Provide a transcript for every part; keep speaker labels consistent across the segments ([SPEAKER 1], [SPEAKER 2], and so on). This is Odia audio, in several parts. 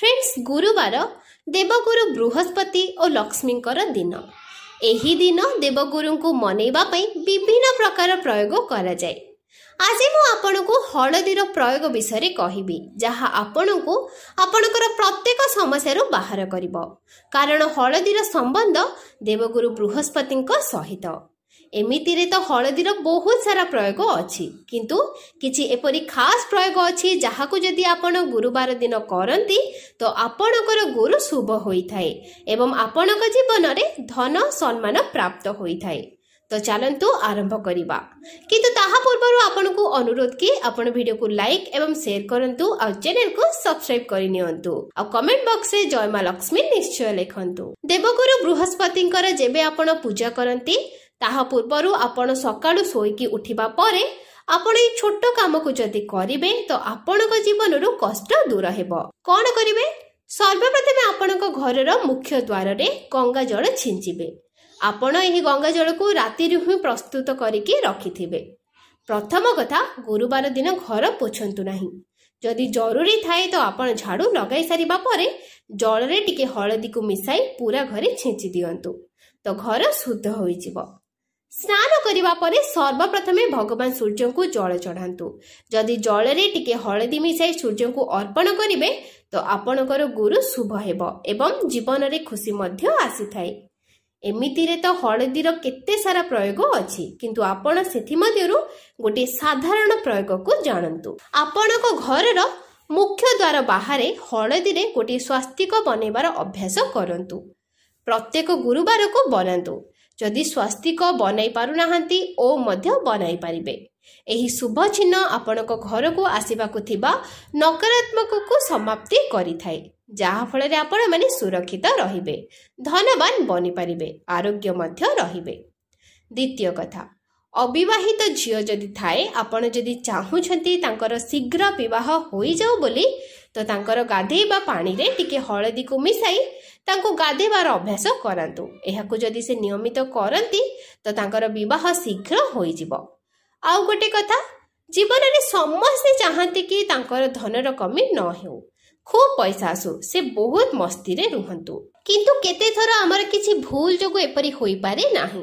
[SPEAKER 1] ଫ୍ରେଣ୍ଡସ୍ ଗୁରୁବାର ଦେବଗୁରୁ ବୃହସ୍ପତି ଓ ଲକ୍ଷ୍ମୀଙ୍କର ଦିନ ଏହି ଦିନ ଦେବଗୁରୁଙ୍କୁ ମନେଇବା ପାଇଁ ବିଭିନ୍ନ ପ୍ରକାର ପ୍ରୟୋଗ କରାଯାଏ ଆଜି ମୁଁ ଆପଣଙ୍କୁ ହଳଦୀର ପ୍ରୟୋଗ ବିଷୟରେ କହିବି ଯାହା ଆପଣଙ୍କୁ ଆପଣଙ୍କର ପ୍ରତ୍ୟେକ ସମସ୍ୟାରୁ ବାହାର କରିବ କାରଣ ହଳଦୀର ସମ୍ବନ୍ଧ ଦେବଗୁରୁ ବୃହସ୍ପତିଙ୍କ ସହିତ ଏମିତିରେ ତ ହଳଦୀର ବହୁତ ସାରା ପ୍ରୟୋଗ ଅଛି କିନ୍ତୁ କିଛି ଏପରି ଖାସ୍ ପ୍ରୟୋଗ ଅଛି ଯାହାକୁ ଯଦି ଆପଣ ଗୁରୁବାର ଦିନ କରନ୍ତି ତ ଆପଣଙ୍କର ଗୁରୁ ଶୁଭ ହୋଇଥାଏ ଏବଂ ଆପଣଙ୍କ ଜୀବନରେ ଧନ ସମ୍ମାନ ପ୍ରାପ୍ତ ହୋଇଥାଏ ତ ଚାଲନ୍ତୁ ଆରମ୍ଭ କରିବା କିନ୍ତୁ ତାହା ପୂର୍ବରୁ ଆପଣଙ୍କୁ ଅନୁରୋଧ କି ଆପଣ ଭିଡ଼ିଓକୁ ଲାଇକ୍ ଏବଂ ସେୟାର କରନ୍ତୁ ଆଉ ଚ୍ୟାନେଲକୁ ସବସ୍କ୍ରାଇବ କରିନିଅନ୍ତୁ ଆଉ କମେଣ୍ଟ ବକ୍ସରେ ଜୟ ଲକ୍ଷ୍ମୀ ନିଶ୍ଚୟ ଲେଖନ୍ତୁ ଦେବଗୁରୁ ବୃହସ୍ପତିଙ୍କର ଯେବେ ଆପଣ ପୂଜା କରନ୍ତି ତାହା ପୂର୍ବରୁ ଆପଣ ସକାଳୁ ଶୋଇକି ଉଠିବା ପରେ ଆପଣ ଏହି ଛୋଟ କାମକୁ ଯଦି କରିବେ ତ ଆପଣଙ୍କ ଜୀବନରୁ କଷ୍ଟ ଦୂର ହେବ କ'ଣ କରିବେ ସର୍ବପ୍ରଥମେ ଆପଣଙ୍କ ଘରର ମୁଖ୍ୟ ଦ୍ୱାରରେ ଗଙ୍ଗା ଜଳ ଛିଞ୍ଚିବେ ଆପଣ ଏହି ଗଙ୍ଗା ଜଳକୁ ରାତିରୁ ହିଁ ପ୍ରସ୍ତୁତ କରିକି ରଖିଥିବେ ପ୍ରଥମ କଥା ଗୁରୁବାର ଦିନ ଘର ପୋଛନ୍ତୁ ନାହିଁ ଯଦି ଜରୁରୀ ଥାଏ ତ ଆପଣ ଝାଡ଼ୁ ଲଗାଇ ସାରିବା ପରେ ଜଳରେ ଟିକେ ହଳଦୀକୁ ମିଶାଇ ପୁରା ଘରେ ଛିଞ୍ଚି ଦିଅନ୍ତୁ ତ ଘର ଶୁଦ୍ଧ ହୋଇଯିବ ସ୍ନାନ କରିବା ପରେ ସର୍ବପ୍ରଥମେ ଭଗବାନ ସୂର୍ଯ୍ୟଙ୍କୁ ଜଳ ଚଢ଼ାନ୍ତୁ ଯଦି ଜଳରେ ଟିକେ ହଳଦୀ ମିଶାଇ ସୂର୍ଯ୍ୟଙ୍କୁ ଅର୍ପଣ କରିବେ ତ ଆପଣଙ୍କର ଗୁରୁ ଶୁଭ ହେବ ଏବଂ ଜୀବନରେ ଖୁସି ମଧ୍ୟ ଆସିଥାଏ ଏମିତିରେ ତ ହଳଦୀର କେତେ ସାରା ପ୍ରୟୋଗ ଅଛି କିନ୍ତୁ ଆପଣ ସେଥିମଧ୍ୟରୁ ଗୋଟିଏ ସାଧାରଣ ପ୍ରୟୋଗକୁ ଜାଣନ୍ତୁ ଆପଣଙ୍କ ଘରର ମୁଖ୍ୟ ଦ୍ୱାର ବାହାରେ ହଳଦୀରେ ଗୋଟିଏ ସ୍ୱାସ୍ଥ୍ୟ ବନେଇବାର ଅଭ୍ୟାସ କରନ୍ତୁ ପ୍ରତ୍ୟେକ ଗୁରୁବାରକୁ ବନାନ୍ତୁ ଯଦି ସ୍ୱାସ୍ଥିକ ବନାଇ ପାରୁନାହାନ୍ତି ଓ ମଧ୍ୟ ବନାଇ ପାରିବେ ଏହି ଶୁଭ ଚିହ୍ନ ଆପଣଙ୍କ ଘରକୁ ଆସିବାକୁ ଥିବା ନକାରାତ୍ମକକୁ ସମାପ୍ତି କରିଥାଏ ଯାହାଫଳରେ ଆପଣମାନେ ସୁରକ୍ଷିତ ରହିବେ ଧନବାନ ବନିପାରିବେ ଆରୋଗ୍ୟ ମଧ୍ୟ ରହିବେ ଦ୍ୱିତୀୟ କଥା ଅବିବାହିତ ଝିଅ ଯଦି ଥାଏ ଆପଣ ଯଦି ଚାହୁଁଛନ୍ତି ତାଙ୍କର ଶୀଘ୍ର ବିବାହ ହୋଇଯାଉ ବୋଲି ତ ତାଙ୍କର ଗାଧେଇବା ପାଣିରେ ଟିକେ ହଳଦୀକୁ ମିଶାଇ ତାଙ୍କୁ ଗାଧେଇବାର ଅଭ୍ୟାସ କରାନ୍ତୁ ଏହାକୁ ଯଦି ସେ ନିୟମିତ କରନ୍ତି ତ ତାଙ୍କର ବିବାହ ଶୀଘ୍ର ହୋଇଯିବ ଆଉ ଗୋଟେ କଥା ଜୀବନରେ ସମସ୍ତେ ଚାହାନ୍ତି କି ତାଙ୍କର ଧନର କମି ନ ହେଉ ଖୁବ୍ ପଇସା ଆସୁ ସେ ବହୁତ ମସ୍ତିରେ ରୁହନ୍ତୁ କିନ୍ତୁ କେତେଥର ଆମର କିଛି ଭୁଲ ଯୋଗୁଁ ଏପରି ହୋଇପାରେ ନାହିଁ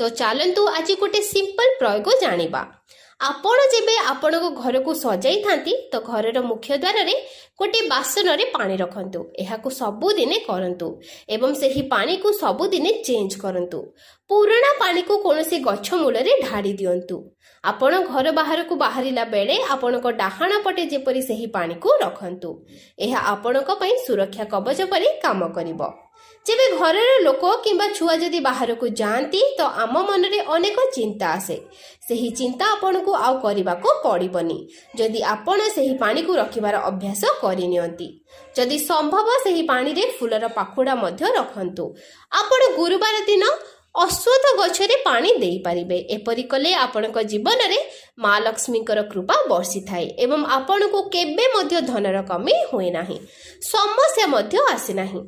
[SPEAKER 1] ତ ଚାଲନ୍ତୁ ଆଜି ଗୋଟେ ସିମ୍ପଲ ପ୍ରୟୋଗ ଜାଣିବା ଆପଣ ଯେବେ ଆପଣଙ୍କ ଘରକୁ ସଜାଇଥାନ୍ତି ତ ଘରର ମୁଖ୍ୟ ଦ୍ୱାରରେ ଗୋଟିଏ ବାସନରେ ପାଣି ରଖନ୍ତୁ ଏହାକୁ ସବୁଦିନେ କରନ୍ତୁ ଏବଂ ସେହି ପାଣିକୁ ସବୁଦିନେ ଚେଞ୍ଜ କରନ୍ତୁ ପୁରୁଣା ପାଣିକୁ କୌଣସି ଗଛ ମୂଳରେ ଢାଳି ଦିଅନ୍ତୁ ଆପଣ ଘର ବାହାରକୁ ବାହାରିଲା ବେଳେ ଆପଣଙ୍କ ଡାହାଣ ପଟେ ଯେପରି ସେହି ପାଣିକୁ ରଖନ୍ତୁ ଏହା ଆପଣଙ୍କ ପାଇଁ ସୁରକ୍ଷା କବଚ ପରି କାମ କରିବ ଯେବେ ଘରର ଲୋକ କିମ୍ବା ଛୁଆ ଯଦି ବାହାରକୁ ଯାଆନ୍ତି ତ ଆମ ମନରେ ଅନେକ ଚିନ୍ତା ଆସେ ସେହି ଚିନ୍ତା ଆପଣଙ୍କୁ ଆଉ କରିବାକୁ ପଡ଼ିବନି ଯଦି ଆପଣ ସେହି ପାଣିକୁ ରଖିବାର ଅଭ୍ୟାସ କରିନିଅନ୍ତି ଯଦି ସମ୍ଭବ ସେହି ପାଣିରେ ଫୁଲର ପାଖୁଡ଼ା ମଧ୍ୟ ରଖନ୍ତୁ ଆପଣ ଗୁରୁବାର ଦିନ ଅଶ୍ୱତ ଗଛରେ ପାଣି ଦେଇପାରିବେ ଏପରି କଲେ ଆପଣଙ୍କ ଜୀବନରେ ମା ଲକ୍ଷ୍ମୀଙ୍କର କୃପା ବର୍ଷିଥାଏ ଏବଂ ଆପଣଙ୍କୁ କେବେ ମଧ୍ୟ ଧନର କମି ହୁଏ ନାହିଁ ସମସ୍ୟା ମଧ୍ୟ ଆସେ ନାହିଁ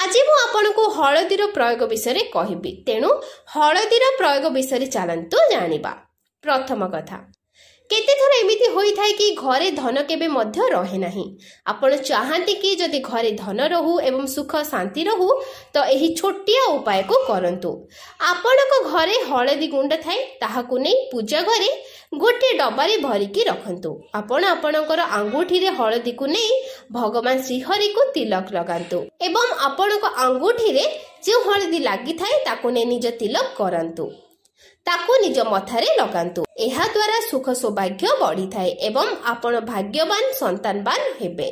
[SPEAKER 1] ଆଜି ମୁଁ ଆପଣଙ୍କୁ ହଳଦୀର ପ୍ରୟୋଗ ବିଷୟରେ କହିବି ତେଣୁ ହଳଦୀର ପ୍ରୟୋଗ ବିଷୟରେ ଚାଲନ୍ତୁ ଜାଣିବା ପ୍ରଥମ କଥା କେତେଥର ଏମିତି ହୋଇଥାଏ କି ଘରେ ଧନ କେବେ ମଧ୍ୟ ରହେ ନାହିଁ ଆପଣ ଚାହାନ୍ତି କି ଯଦି ଘରେ ଧନ ରହୁ ଏବଂ ସୁଖ ଶାନ୍ତି ରହୁ ତ ଏହି ଛୋଟିଆ ଉପାୟକୁ କରନ୍ତୁ ଆପଣଙ୍କ ଘରେ ହଳଦୀ ଗୁଣ୍ଡ ଥାଏ ତାହାକୁ ନେଇ ପୂଜା ଘରେ ଗୋଟିଏ ଡବାରେ ଭରିକି ରଖନ୍ତୁ ଆପଣ ଆପଣଙ୍କର ଆଙ୍ଗୁଠିରେ ହଳଦୀକୁ ନେଇ ଭଗବାନ ଶ୍ରୀହରିକୁ ତିଲକ ଲଗାନ୍ତୁ ଏବଂ ଆପଣଙ୍କ ଆଙ୍ଗୁଠିରେ ଯେଉଁ ହଳଦୀ ଲାଗିଥାଏ ତାକୁ ନେଇ ନିଜ ତିଲକ କରନ୍ତୁ ତାକୁ ନିଜ ମଥାରେ ଲଗାନ୍ତୁ ଏହାଦ୍ୱାରା ସୁଖ ସୌଭାଗ୍ୟ ବଢ଼ିଥାଏ ଏବଂ ଆପଣ ଭାଗ୍ୟବାନ ସନ୍ତାନବାନ ହେବେ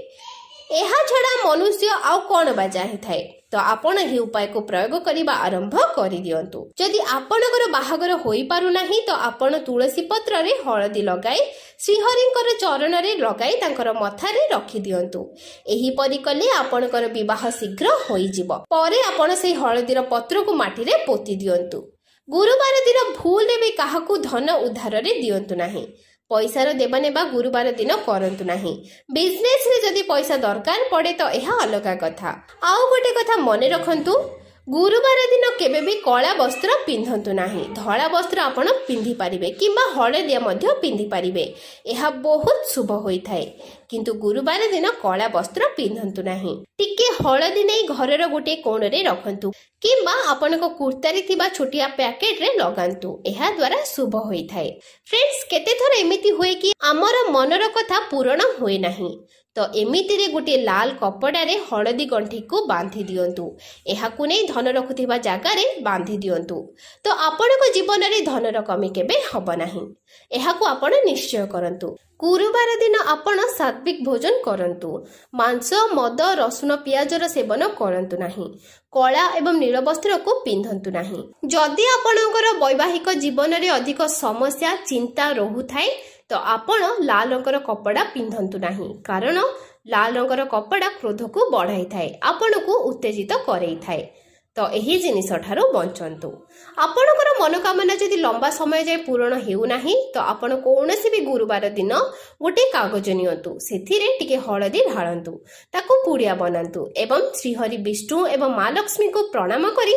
[SPEAKER 1] ଏହା ଛଡ଼ା ମନୁଷ୍ୟ ଆଉ କ'ଣ ବା ଚାହିଁଥାଏ ତ ଆପଣ ଏହି ଉପାୟକୁ ପ୍ରୟୋଗ କରିବା ଆରମ୍ଭ କରିଦିଅନ୍ତୁ ଯଦି ଆପଣଙ୍କର ବାହାଘର ହୋଇପାରୁନାହିଁ ତ ଆପଣ ତୁଳସୀ ପତ୍ରରେ ହଳଦୀ ଲଗାଇ ଶ୍ରୀହରିଙ୍କର ଚରଣରେ ଲଗାଇ ତାଙ୍କର ମଥାରେ ରଖିଦିଅନ୍ତୁ ଏହିପରି କଲେ ଆପଣଙ୍କର ବିବାହ ଶୀଘ୍ର ହୋଇଯିବ ପରେ ଆପଣ ସେହି ହଳଦୀର ପତ୍ରକୁ ମାଟିରେ ପୋତି ଦିଅନ୍ତୁ ଗୁରୁବାର ଦିନ ଭୁଲରେ ବି କାହାକୁ ଧନ ଉଦ୍ଧାରରେ ଦିଅନ୍ତୁ ନାହିଁ ପଇସାର ଦେବା ନେବା ଗୁରୁବାର ଦିନ କରନ୍ତୁ ନାହିଁ ବିଜନେସରେ ଯଦି ପଇସା ଦରକାର ପଡ଼େ ତ ଏହା ଅଲଗା କଥା ଆଉ ଗୋଟେ କଥା ମନେ ରଖନ୍ତୁ ଗୁରୁବାର ଦିନ କେବେ ବି କଳା ବସ୍ତ୍ର ପିନ୍ଧନ୍ତୁ ନାହିଁ ଧଳା ବସ୍ତ୍ର ଆପଣ ପିନ୍ଧିପାରିବେ କିମ୍ବା ହଳଦିଆ ମଧ୍ୟ ପିନ୍ଧିପାରିବେ ଏହା ବହୁତ ଶୁଭ ହୋଇଥାଏ କିନ୍ତୁ ଗୁରୁବାର ଦିନ କଳା ବସ୍ତ୍ର ପିନ୍ଧନ୍ତୁ ନାହିଁ ଟିକେ ହଳଦୀ ନେଇ ଘରର ଗୋଟିଏ କୋଣରେ ରଖନ୍ତୁ କିମ୍ବା ଆପଣଙ୍କ କୁର୍ତ୍ତାରେ ଥିବା ଛୋଟିଆ ପ୍ୟାକେଟରେ ଲଗାନ୍ତୁ ଏହାଦ୍ୱାରା ଶୁଭ ହୋଇଥାଏ ଫ୍ରେଣ୍ଡସ୍ କେତେଥର ଏମିତି ହୁଏ କି ଆମର ମନର କଥା ପୂରଣ ହୁଏ ନାହିଁ ତ ଏମିତିରେ ଗୋଟିଏ ଲାଲ କପଡ଼ାରେ ହଳଦୀ ଗଣ୍ଠିକୁ ବାନ୍ଧି ଦିଅନ୍ତୁ ଏହାକୁ ନେଇ ଧନ ରଖୁଥିବା ଜାଗାରେ ବାନ୍ଧି ଦିଅନ୍ତୁ ତ ଆପଣଙ୍କ ଜୀବନରେ ଧନର କମି କେବେ ହେବ ନାହିଁ ଏହାକୁ ଆପଣ ନିଶ୍ଚୟ କରନ୍ତୁ ଗୁରୁବାର ଦିନ ଆପଣ ସାତ୍ୱିକ ଭୋଜନ କରନ୍ତୁ ମାଂସ ମଦ ରସୁଣ ପିଆଜର ସେବନ କରନ୍ତୁ ନାହିଁ କଳା ଏବଂ ନୀଳ ବସ୍ତ୍ରକୁ ପିନ୍ଧନ୍ତୁ ନାହିଁ ଯଦି ଆପଣଙ୍କର ବୈବାହିକ ଜୀବନରେ ଅଧିକ ସମସ୍ୟା ଚିନ୍ତା ରହୁଥାଏ ତ ଆପଣ ଲାଲ ରଙ୍ଗର କପଡ଼ା ପିନ୍ଧନ୍ତୁ ନାହିଁ କାରଣ ଲାଲ ରଙ୍ଗର କପଡ଼ା କ୍ରୋଧକୁ ବଢ଼ାଇଥାଏ ଆପଣଙ୍କୁ ଉତ୍ତେଜିତ କରାଇଥାଏ ତ ଏହି ଜିନିଷଠାରୁ ବଞ୍ଚନ୍ତୁ ଆପଣଙ୍କର ମନୋକାମନା ଯଦି ଲମ୍ବା ସମୟ ଯାଏ ପୂରଣ ହେଉନାହିଁ ତ ଆପଣ କୌଣସି ବି ଗୁରୁବାର ଦିନ ଗୋଟେ କାଗଜ ନିଅନ୍ତୁ ସେଥିରେ ଟିକେ ହଳଦୀ ଢାଳନ୍ତୁ ତାକୁ ପୁଡ଼ିଆ ବନାନ୍ତୁ ଏବଂ ଶ୍ରୀହରି ବିଷ୍ଣୁ ଏବଂ ମା ଲକ୍ଷ୍ମୀଙ୍କୁ ପ୍ରଣାମ କରି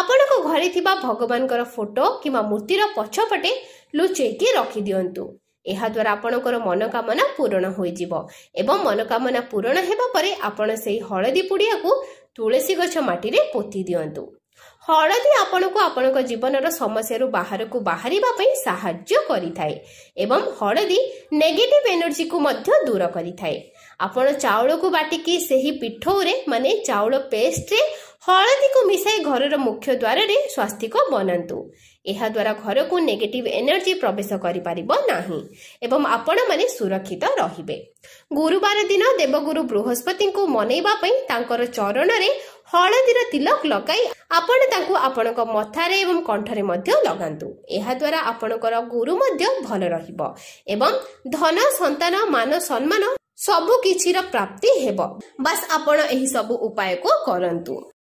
[SPEAKER 1] ଆପଣଙ୍କ ଘରେ ଥିବା ଭଗବାନଙ୍କର ଫଟୋ କିମ୍ବା ମୂର୍ତ୍ତିର ପଛପଟେ ଲୁଚେଇକି ରଖିଦିଅନ୍ତୁ ଏହାଦ୍ୱାରା ଆପଣଙ୍କର ମନୋକାମନା ପୂରଣ ହୋଇଯିବ ଏବଂ ମନୋକାମନା ପୂରଣ ହେବା ପରେ ଆପଣ ସେହି ହଳଦୀ ପୁଡ଼ିଆକୁ ତୁଳସୀ ଗଛ ମାଟିରେ ପୋତି ଦିଅନ୍ତୁ ହଳଦୀ ଆପଣଙ୍କୁ ଆପଣଙ୍କ ଜୀବନର ସମସ୍ୟାରୁ ବାହାରକୁ ବାହାରିବା ପାଇଁ ସାହାଯ୍ୟ କରିଥାଏ ଏବଂ ହଳଦୀ ନେଗେଟିଭ ଏନର୍ଜିକୁ ମଧ୍ୟ ଦୂର କରିଥାଏ ଆପଣ ଚାଉଳକୁ ବାଟିକି ସେହି ପିଠଉରେ ମାନେ ଚାଉଳ ପେଷ୍ଟରେ ହଳଦୀକୁ ମିଶାଇ ଘରର ମୁଖ୍ୟ ଦ୍ୱାରରେ ସ୍ୱାସ୍ଥ୍ୟକ ବନାନ୍ତୁ ଏହାଦ୍ୱାରା ଘରକୁ ନେଗେଟିଭ୍ ଏନର୍ଜି ପ୍ରବେଶ କରିପାରିବ ନାହିଁ ଏବଂ ଆପଣମାନେ ସୁରକ୍ଷିତ ରହିବେ ଗୁରୁବାର ଦିନ ଦେବଗୁରୁ ବୃହସ୍ପତିଙ୍କୁ ମନେଇବା ପାଇଁ ତାଙ୍କର ଚରଣରେ ହଳଦୀର ତିଲକ ଲଗାଇ ଆପଣ ତାଙ୍କୁ ଆପଣଙ୍କ ମଥାରେ ଏବଂ କଣ୍ଠରେ ମଧ୍ୟ ଲଗାନ୍ତୁ ଏହାଦ୍ୱାରା ଆପଣଙ୍କର ଗୁରୁ ମଧ୍ୟ ଭଲ ରହିବ ଏବଂ ଧନ ସନ୍ତାନ ମାନ ସମ୍ମାନ ସବୁ କିଛିର ପ୍ରାପ୍ତି ହେବ ବାସ୍ ଆପଣ ଏହି ସବୁ ଉପାୟକୁ କରନ୍ତୁ